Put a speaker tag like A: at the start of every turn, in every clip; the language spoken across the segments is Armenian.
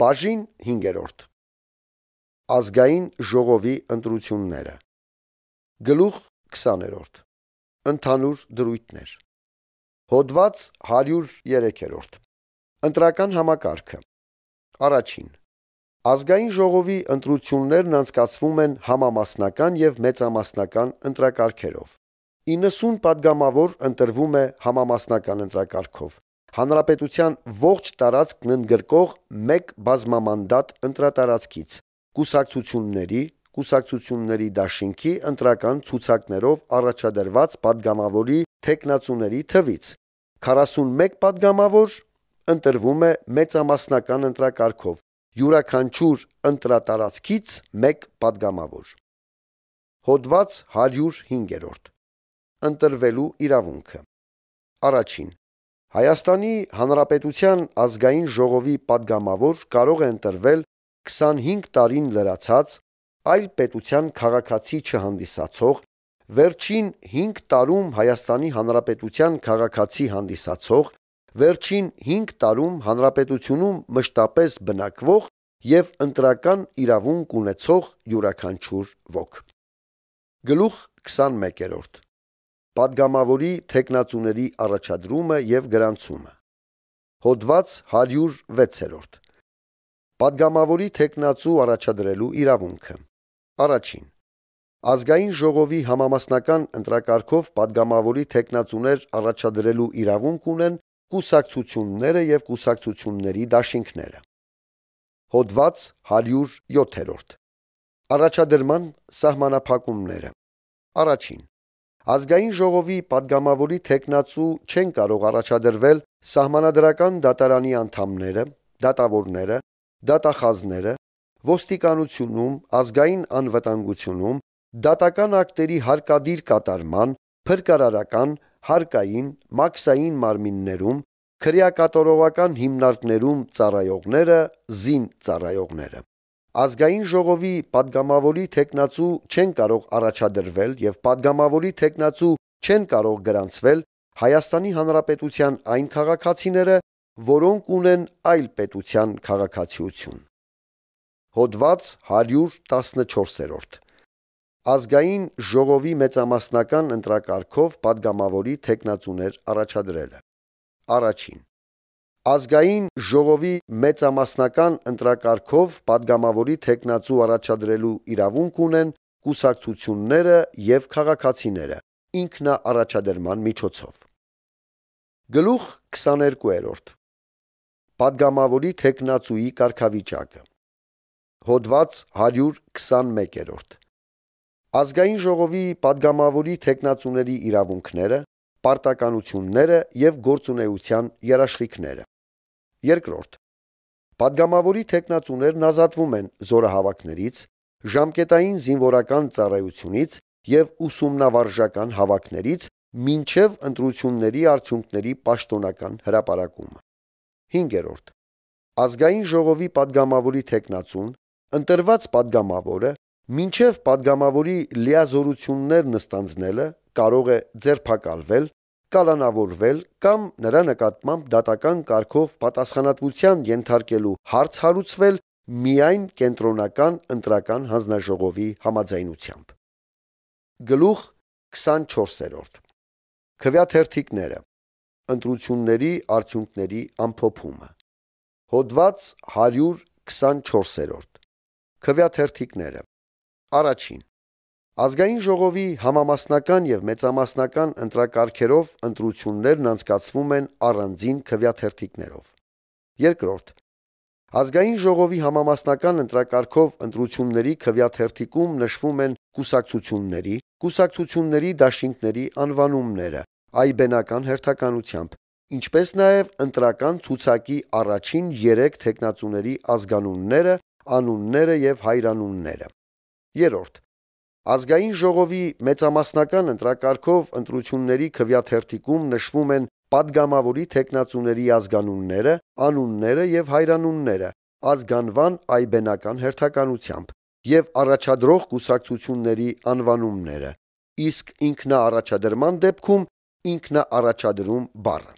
A: Բաժին 5-րդ Ազգային ժողովի ընտրությունները Գլուխ 20-րդ Ընթանուր դրույթներ Հոդված 103-րդ Ընտրական համակարգը Առաջին Ազգային ժողովի ընտրություններն անցկացվում են համամասնական եւ մեծամասնական ընտրակարգերով 90 падգամավոր ընտրվում է համամասնական ընտրակարգով հանրապետության ողջ տարածքն ընդգրկող մեկ բազմամանդատ ընտրատարածքից, կուսակցությունների, կուսակցությունների դաշինքի ընտրական ցուցակներով առաջադրված падգամավորի թեկնածուների թվից 41 падգամավոր ընտրվում է մեծամասնական ընտրակարգով, յուրաքանչյուր ընտրատարածքից 1 падգամավոր։ Հոդված 105-րդ ընտրվելու իրավունքը։ Առաջին Հայաստանի Հանրապետության ազգային ժողովի падգամավոր կարող է ընտրվել 25 տարին լրացած, այլ պետության քաղաքացի չհանդիսացող, վերջին 5 տարում Հայաստանի Հանրապետության քաղաքացի հանդիսացող, վերջին 5 տարում հանրապետությունում մշտապես բնակվող եւ ընտրական իրավունք ունեցող յուրաքանչյուր ոք։ Գլուխ 21-րդ падգամավորի տեխնացուների առաջադրումը եւ գրանցումը։ Հոդված 106-րդ։ Падգամավորի տեխնացու առաջադրելու իրավունքը։ Առաջին։ Ազգային ժողովի համամասնական ընտրակարգով падգամավորի տեխնացուներ առաջադրելու իրավունք ունեն կուսակցությունները եւ կուսակցությունների դաշինքները։ Հոդված 107-րդ։ Առաջադրման սահմանափակումները։ Առաջին Ազգային ժողովի падգամավորի տեխնացու չեն կարող առաջադրվել սահմանադրական դատարանի անդամները, դատավորները, դատախազները, ոստիկանությունում, ազգային անվտանգությունում, դատական ակտերի հարկադիր կատարման, փրկարարական, հարկային, մաքսային մարմիններում, քրեակատարողական հիմնարկներում ծառայողները, զին ծառայողները Ազգային ժողովի падգամավորի տեխնացու չեն կարող առաջադրվել եւ падգամավորի տեխնացու չեն կարող գրանցվել Հայաստանի Հանրապետության այն քաղաքացիները, որոնք ունեն այլ պետության քաղաքացիություն։ Հոդված 114-րդ Ազգային ժողովի մեծամասնական ընտրակարգով падգամավորի տեխնացուներ առաջադրելը։ Առաջին Ազգային ժողովի մեծամասնական ընտրակարգով падգամավորի թեկնածու առաջադրելու իրավունք ունեն կուսակցությունները եւ քաղաքացիները ինքնաառաջադրման միջոցով։ Գլուխ 22-րդ։ Падգամավորի թեկնածուի կարգավիճակը։ Հոդված 121-րդ։ Ազգային ժողովի падգամավորի թեկնածուների իրավունքները, պարտականությունները եւ գործունեության երաշխիքները։ Երկրորդ. Պատգամավորի տեխնացուներն ազատվում են զորահավաքներից, ժամկետային զինվորական ծառայությունից եւ ուսումնավարժական հավաքներից մինչև ընտրությունների արդյունքների պաշտոնական հրապարակումը։ 5-րդ. Ազգային ժողովի падգամավորի տեխնացուն, ընտրված падգամավորը մինչև падգամավորի լիազորություններն ստանձնելը կարող է ձերբակալվել կալանավորվել կամ նրա նկատմամբ դատական կարգով պատասխանատվության ենթարկելու հարց հարուցվել միայն կենտրոնական ընտրական հանձնաժողովի համաձայնությամբ։ Գլուխ 24-րդ Քվյաթերթիկները ընտրությունների արդյունքների ամփոփումը Հոդված 124-րդ Քվյաթերթիկները Առաջին Ազգային ժողովի համամասնական եւ մեծամասնական ընտրակարգերով ընտրություններն անցկացվում են առանձին քվյաթերթիկներով։ Երկրորդ. Ազգային ժողովի համամասնական ընտրակարգով ընտրությունների քվյաթերթիկում նշվում են կուսակցությունների, կուսակցությունների դաշինքների անվանումները, այբենական հերթականությամբ, ինչպես նաև ընտրական ցուցակի առաջին 3 թեկնածուների ազգանունները, անունները եւ հայրանունները։ Երրորդ Ազգային ժողովի մեծամասնական ընտրակարգով ընտրությունների քվյաթերթիկում նշվում են падգամավորի թեկնածուների ազգանունները, անունները եւ հայրանունները, ազգանվան այբենական հերթականությամբ եւ առաջադրող կուսակցությունների անվանումները։ Իսկ ինքնաառաջադրման դեպքում ինքնաառաջադրում բառը։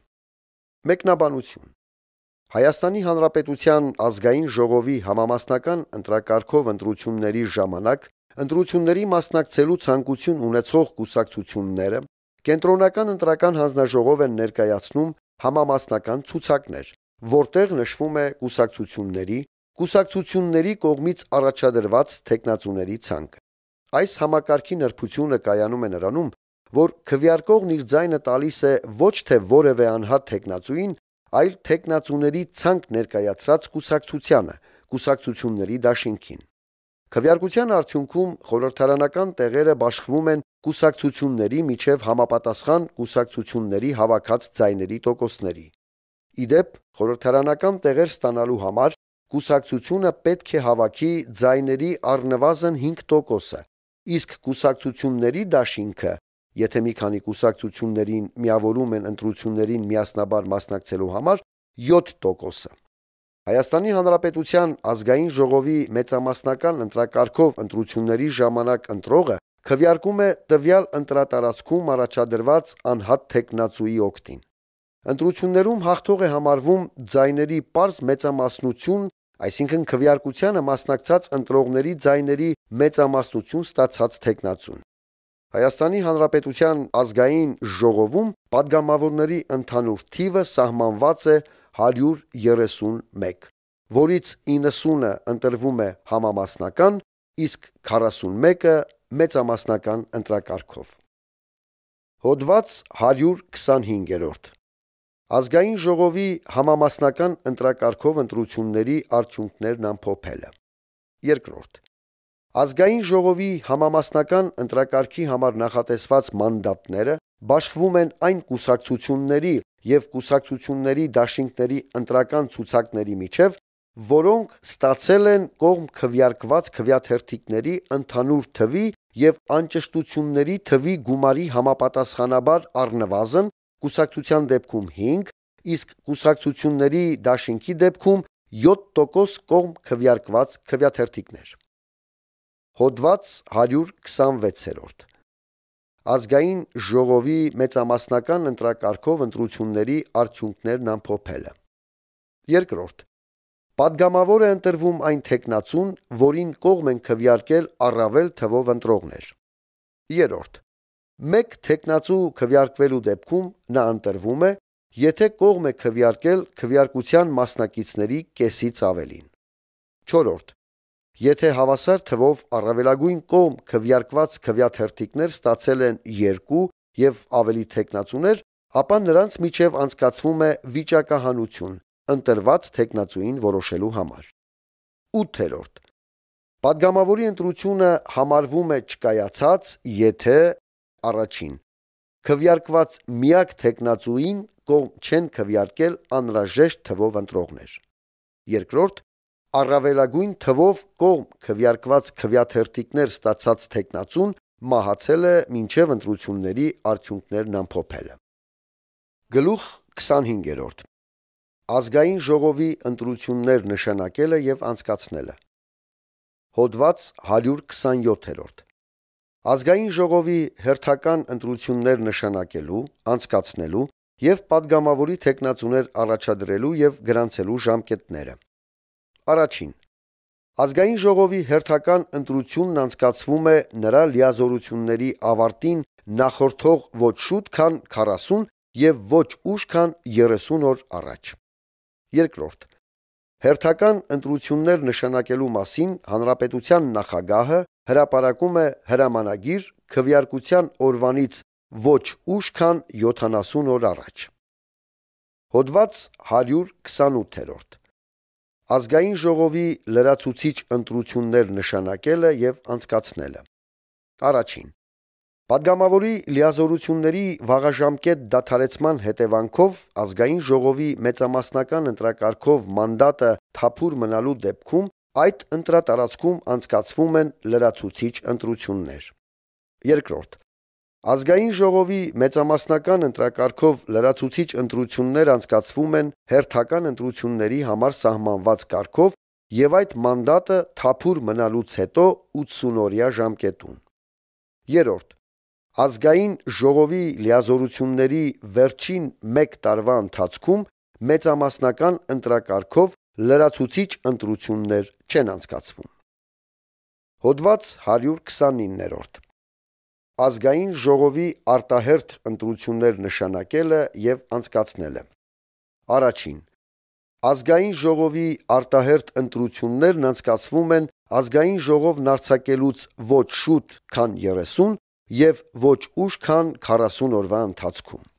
A: Մեկնաբանություն Հայաստանի Հանրապետության ազգային ժողովի համամասնական ընտրակարգով ընտրությունների ժամանակ Ընտրությունների մասնակցելու ցանկություն ունեցող կուսակցությունները կենտրոնական ընտրական հանձնաժողով են ներկայացնում համամասնական ցուցակներ, որտեղ նշվում է կուսակցությունների, կուսակցությունների կողմից առաջադրված տեխնացուների ցանկը։ Այս համակարգի նրբությունը կայանում է նրանում, որ քվյարկողն իր ձայնը տալիս է ոչ թե որևէ անհատ տեխնացուին, այլ տեխնացուների ցանկ ներկայացրած կուսակցությանը, կուսակցությունների դաշինքին։ Քվեարկության արդյունքում խորհրդարանական տեղերը բաշխվում են կուսակցությունների միջև համապատասխան կուսակցությունների հավաքած ձայների տոկոսների։ Իդեպ խորհրդարանական տեղեր ստանալու համար կուսակցությունը պետք է հավաքի ձայների առնվազն 5%-ը, իսկ կուսակցությունների դաշինքը, եթե մի քանի կուսակցություններին միավորում են ընտրություններին միասնաբար մասնակցելու համար 7%-ը։ Հայաստանի Հանրապետության ազգային ժողովի մեծամասնական ընտրակարգով ընտրությունների ժամանակ ընտրողը քվյարկում է տվյալ ընտրատարածքում առաջադրված անհատ տեխնացուի օկտին։ Ընտրություններում հաղթող է համարվում ձայների པարզ մեծամասնություն, այսինքն քվյարկությանը մասնակցած ընտրողների ձայների մեծամասնություն ստացած տեխնացուն։ Հայաստանի Հանրապետության ազգային ժողովում падգամավորների ընդհանուր թիվը սահմանված է 131, որից 90-ը ընտրվում է համամասնական, իսկ 41-ը մեծամասնական ընտրակարգով։ Հոդված 125 Ազգային ժողովի համամասնական ընտրակարգով ընտրությունների արդյունքներն ամփոփելը։ Երկրորդ Ազգային ժողովի համամասնական ընտրակարգի համար նախատեսված մանդատները բաշխվում են այն կուսակցությունների եւ կուսակցությունների դաշինքների ընտրական ցուցակների միջև, որոնք ստացել են կողմ քվյարկված քվյաթերթիկների ընդհանուր թվի եւ անճշտությունների թվի գումարի համապատասխանաբար առնվազն կուսակցության դեպքում 5, իսկ կուսակցությունների դաշինքի դեպքում 7% կողմ քվյարկված քվյաթերթիկներ։ Հոդված 126-րդ ազգային ժողովի մեծամասնական ընտրակարգով ընտրությունների արդյունքներն ամփոփելը։ Երկրորդ. Պատգամավոր է ընտրվում այն տեխնացուն, որին կողմ են քվյարկել առավել թվով ընտրողներ։ Երրորդ. Մեկ տեխնացու քվյարկվելու դեպքում նա ընտրվում է, եթե կողմ է քվյարկել քվյարկության մասնակիցների կեսից ավելին։ Չորրորդ. Եթե հավասար թվով առավելագույն կողմ քվյարկված քվյաթերթիկներ ստացել են 2 եւ ավելի տեխնացուներ, ապա նրանց միջև անցկացվում է վիճակահանություն ընտրված տեխնացուին որոշելու համար։ 8-րդ Պատգամավորի ընտրությունը համարվում է չկայացած, եթե առաջին քվյարկված միակ տեխնացուին կողմ չեն քվյարկել անրաժեշտ թվով ընտրողներ։ Երկրորդ Առավելագույն թվով կողմ քվյարկված քվյաթերթիկներ ստացած տեխնացուն մահացել է մինչև ընտրությունների արդյունքներն ամփոփելը։ Գլուխ 25-րդ Ազգային ժողովի ընտրություններ նշանակելը եւ անցկացնելը։ Հոդված 127-րդ Ազգային ժողովի հերթական ընտրություններ նշանակելու, անցկացնելու եւ падգամավորի տեխնացուներ առաջադրելու եւ գրանցելու ժամկետները Առաջին. Ազգային ժողովի հերթական ընտրությունն անցկացվում է նրա լիազորությունների ավարտին նախորդող ոչ շուտ քան 40 եւ ոչ ուշ քան 30 օր առաջ։ Երկրորդ. Հերթական ընտրություններ նշանակելու մասին հանրապետության նախագահը հրապարակում է հրամանագիր քվեարկության օրվանից ոչ ուշ քան 70 օր առաջ։ Հոդված 128-րդ ազգային ժողովի լրացուցիչ ընտրություններ նշանակելը եւ անցկացնելը։ Առաջին Պատգամավորի լիազորությունների վաղաժամկետ դադարեցման հետևանքով ազգային ժողովի մեծամասնական ընտրակարգով մանդատը թափուր մնալու դեպքում այդ ընտրատարածքում անցկացվում են լրացուցիչ ընտրություններ։ Երկրորդ Ազգային ժողովի մեծամասնական ընտրակարգով լրացուցիչ ընտրություններ անցկացվում են հերթական ընտրությունների համար սահմանված կարգով եւ այդ մանդատը թափուր մնալուց հետո 80-օրյա ժամկետում։ Երորդ Ազգային ժողովի լիազորությունների վերջին 1 տարվա ընթացքում մեծամասնական ընտրակարգով լրացուցիչ ընտրություններ չեն անցկացվում։ Հոդված 129-րդ ազգային ժողովի արտահերթ ընտրություններ նշանակելը եւ անցկացնելը։ Առաջին Ազգային ժողովի արտահերթ ընտրություններն անցկացվում են ազգային ժողովն արձակելուց ոչ շուտ, քան 30 եւ ոչ ուշ, քան 40 օրվա ընթացքում։